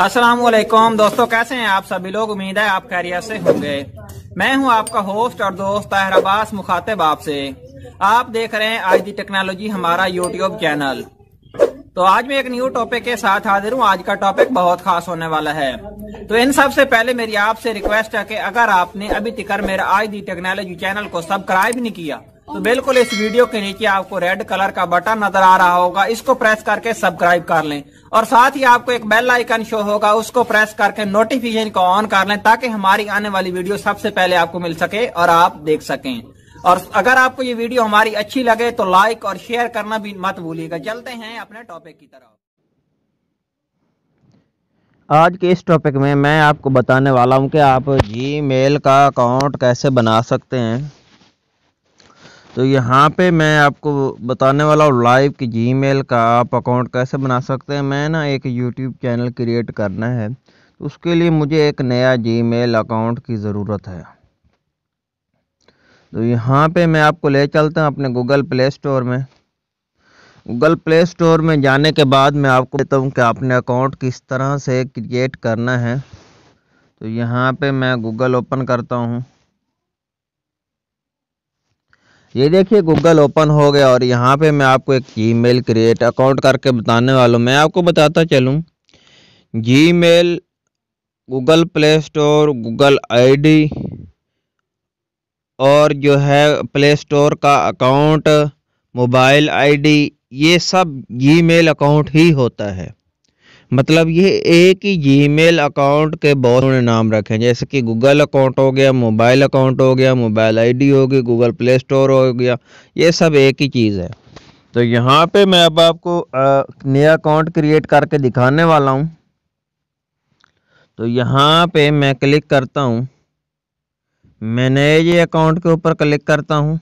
अस्सलाम वालेकुम दोस्तों कैसे हैं आप सभी लोग उम्मीद है आप खैरियत से होंगे मैं हूं आपका होस्ट और दोस्त ताहिर अब्बास मुखातिब आपसे आप देख रहे हैं आज दी टेक्नोलॉजी हमारा यूट्यूब चैनल तो आज मैं एक न्यू टॉपिक के साथ हाजिर हूँ आज का टॉपिक बहुत खास होने वाला है तो इन सब से पहले मेरी आपसे रिक्वेस्ट है कि अगर आपने अभी तक मेरा आज दी टेक्नोलॉजी चैनल को सब्सक्राइब नहीं किया तो बिल्कुल इस वीडियो के नीचे आपको रेड कलर का बटन नजर आ रहा होगा इसको प्रेस करके सब्सक्राइब कर लें और साथ ही आपको एक बेल आइकन शो होगा उसको प्रेस करके नोटिफिकेशन को ऑन कर लें ताकि हमारी आने वाली वीडियो सबसे पहले आपको मिल सके और आप देख सकें और अगर आपको ये वीडियो हमारी अच्छी लगे तो लाइक और शेयर करना भी मत भूलिएगा चलते हैं अपने टॉपिक की तरफ आज के इस टॉपिक में मैं आपको बताने वाला हूँ कि आप जी मेल का अकाउंट कैसे बना सकते हैं तो यहाँ पे मैं आपको बताने वाला हूँ लाइव कि मेल का आप अकाउंट कैसे बना सकते हैं मैं ना एक यूट्यूब चैनल क्रिएट करना है तो उसके लिए मुझे एक नया मेल अकाउंट की ज़रूरत है तो यहाँ पे मैं आपको ले चलता हूँ अपने गूगल प्ले स्टोर में गूगल प्ले स्टोर में जाने के बाद मैं आपको देता हूँ कि आपने अकाउंट किस तरह से क्रिएट करना है तो यहाँ पे मैं गूगल ओपन करता हूँ ये देखिए गूगल ओपन हो गया और यहाँ पे मैं आपको एक जीमेल क्रिएट अकाउंट करके बताने वाला हूँ मैं आपको बताता चलूँ Gmail Google Play Store Google ID और जो है प्ले स्टोर का अकाउंट मोबाइल आईडी ये सब जीमेल अकाउंट ही होता है मतलब ये एक ही जीमेल अकाउंट के बहुत सारे नाम हैं जैसे कि गूगल अकाउंट हो गया मोबाइल अकाउंट हो गया मोबाइल आईडी हो गई गूगल प्ले स्टोर हो गया ये सब एक ही चीज़ है तो यहाँ पे मैं अब आपको नया अकाउंट क्रिएट करके दिखाने वाला हूँ तो यहाँ पे मैं क्लिक करता हूँ मैनेज ये अकाउंट के ऊपर क्लिक करता हूँ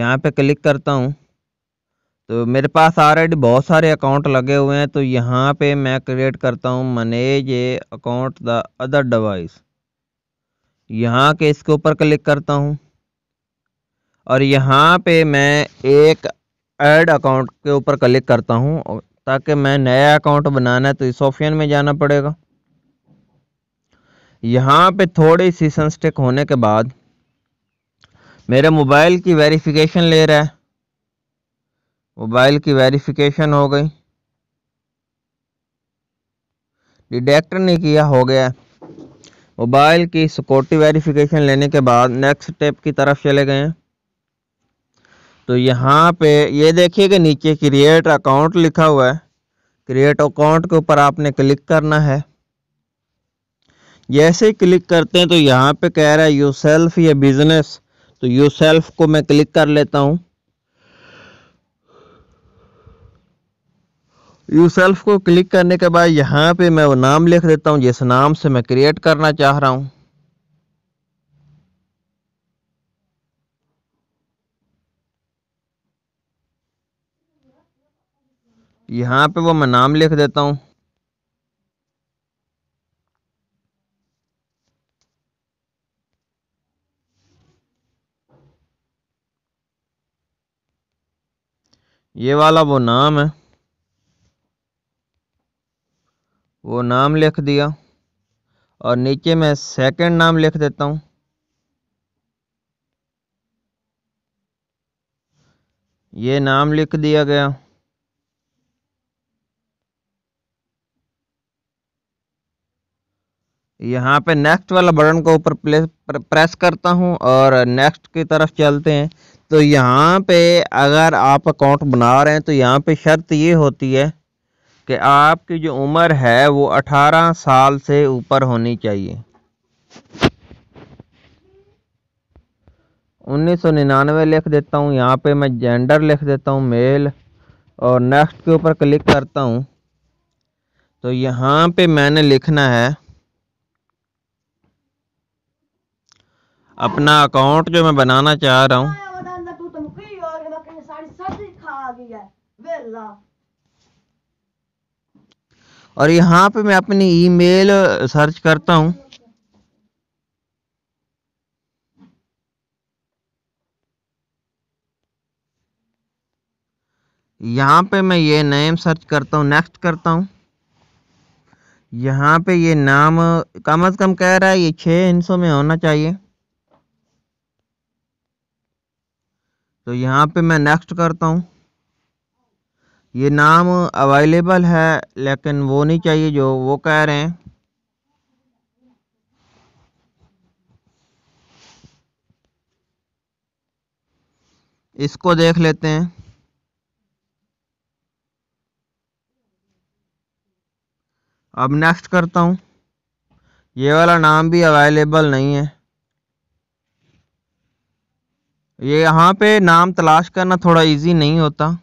यहाँ पे क्लिक करता हूँ तो मेरे पास ऑलरेडी बहुत सारे अकाउंट लगे हुए हैं तो यहाँ पे मैं क्रिएट करता हूँ manage a account the other device यहाँ के इसके ऊपर क्लिक करता हूँ और यहाँ पे मैं एक ऐड अकाउंट के ऊपर क्लिक करता हूँ ताकि मैं नया अकाउंट बनाना है तो इस ऑप्शन में जाना पड़ेगा यहाँ पे थोड़ी सी सनस्टिक होने के बाद मेरे मोबाइल की वेरिफिकेशन ले रहा है मोबाइल की वेरिफिकेशन हो गई डिटेक्ट नहीं किया हो गया मोबाइल की सिक्योरिटी वेरिफिकेशन लेने के बाद नेक्स्ट स्टेप की तरफ चले गए तो यहाँ पे ये देखिए कि नीचे क्रिएट अकाउंट लिखा हुआ है क्रिएट अकाउंट के ऊपर आपने क्लिक करना है जैसे ही क्लिक करते हैं तो यहाँ पे कह रहा है यू सेल्फ या बिज़नेस तो यू सेल्फ को मैं क्लिक कर लेता हूँ यू सेल्फ को क्लिक करने के बाद यहाँ पे मैं वो नाम लिख देता हूँ जिस नाम से मैं क्रिएट करना चाह रहा हूँ यहाँ पे वो मैं नाम लिख देता हूँ ये वाला वो नाम है वो नाम लिख दिया और नीचे मैं सेकंड नाम लिख देता हूँ ये नाम लिख दिया गया यहाँ पे नेक्स्ट वाला बटन को ऊपर प्रेस करता हूँ और नेक्स्ट की तरफ चलते हैं तो यहाँ पे अगर आप अकाउंट बना रहे हैं तो यहाँ पे शर्त ये होती है कि आपकी जो उम्र है वो अठारह साल से ऊपर होनी चाहिए उन्नीस सौ निन्यानवे लिख देता हूँ यहाँ पे मैं जेंडर लिख देता हूँ मेल और नेक्स्ट के ऊपर क्लिक करता हूँ तो यहाँ पे मैंने लिखना है अपना अकाउंट जो मैं बनाना चाह रहा हूँ और यहाँ पे मैं अपनी ईमेल सर्च करता हूँ यहाँ पे मैं ये नेम सर्च करता हूँ नेक्स्ट करता हूँ यहाँ पे ये नाम कम से कम कह रहा है ये छः हिंसों में होना चाहिए तो यहाँ पे मैं नेक्स्ट करता हूँ ये नाम अवेलेबल है लेकिन वो नहीं चाहिए जो वो कह रहे हैं इसको देख लेते हैं अब नेक्स्ट करता हूँ ये वाला नाम भी अवेलेबल नहीं है ये यहाँ पे नाम तलाश करना थोड़ा इजी नहीं होता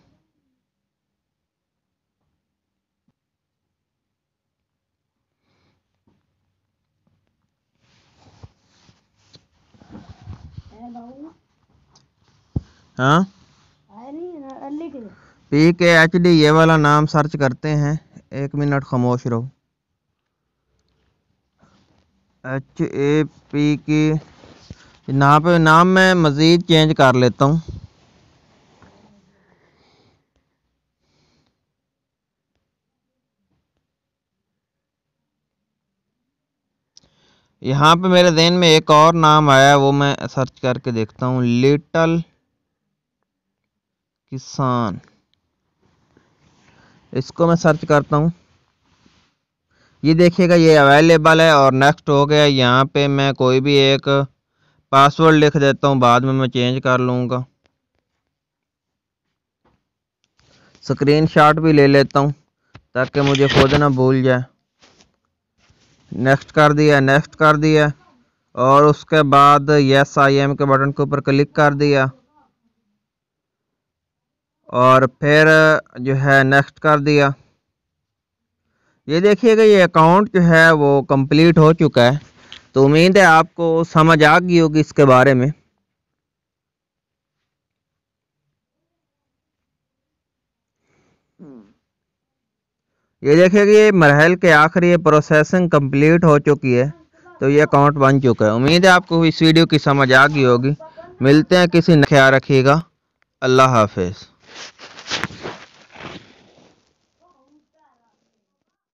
हाँ पी के एच डी ये वाला नाम सर्च करते हैं एक मिनट खामोश रहो एच ए पी के यहाँ पे नाम मैं मज़ीद चेंज कर लेता हूँ यहाँ पे मेरे जहन में एक और नाम आया वो मैं सर्च करके देखता हूँ लिटल किसान इसको मैं सर्च करता हूँ ये देखिएगा ये अवेलेबल है और नेक्स्ट हो गया यहाँ पे मैं कोई भी एक पासवर्ड लिख देता हूँ बाद में मैं चेंज कर लूँगा स्क्रीनशॉट भी ले लेता हूँ ताकि मुझे खुद ना भूल जाए नेक्स्ट कर दिया नेक्स्ट कर दिया और उसके बाद यस आई एम के बटन के ऊपर क्लिक कर दिया और फिर जो है नेक्स्ट कर दिया ये देखिएगा ये अकाउंट जो है वो कंप्लीट हो चुका है तो उम्मीद है आपको समझ आ गई होगी इसके बारे में ये देखिए कि मरहल के आखिर ये प्रोसेसिंग कंप्लीट हो चुकी है तो ये अकाउंट बन चुका है उम्मीद है आपको इस वीडियो की समझ आ गई होगी मिलते हैं किसी ने ख्याल रखिएगा अल्लाह हाफिज़